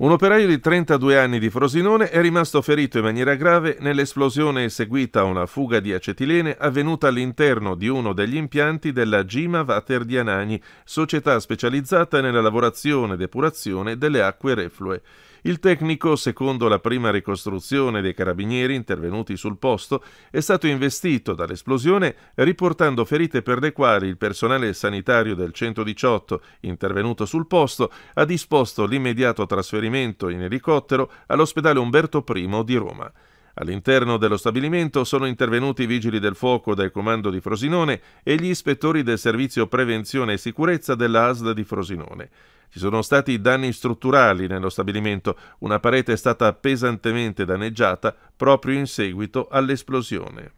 Un operaio di 32 anni di Frosinone è rimasto ferito in maniera grave nell'esplosione eseguita a una fuga di acetilene avvenuta all'interno di uno degli impianti della Gima Vater di Anagni, società specializzata nella lavorazione e depurazione delle acque reflue. Il tecnico, secondo la prima ricostruzione dei carabinieri intervenuti sul posto, è stato investito dall'esplosione riportando ferite per le quali il personale sanitario del 118 intervenuto sul posto ha disposto l'immediato trasferimento trasferimento in elicottero all'ospedale Umberto I di Roma. All'interno dello stabilimento sono intervenuti i vigili del fuoco del comando di Frosinone e gli ispettori del servizio prevenzione e sicurezza della dell'ASL di Frosinone. Ci sono stati danni strutturali nello stabilimento, una parete è stata pesantemente danneggiata proprio in seguito all'esplosione.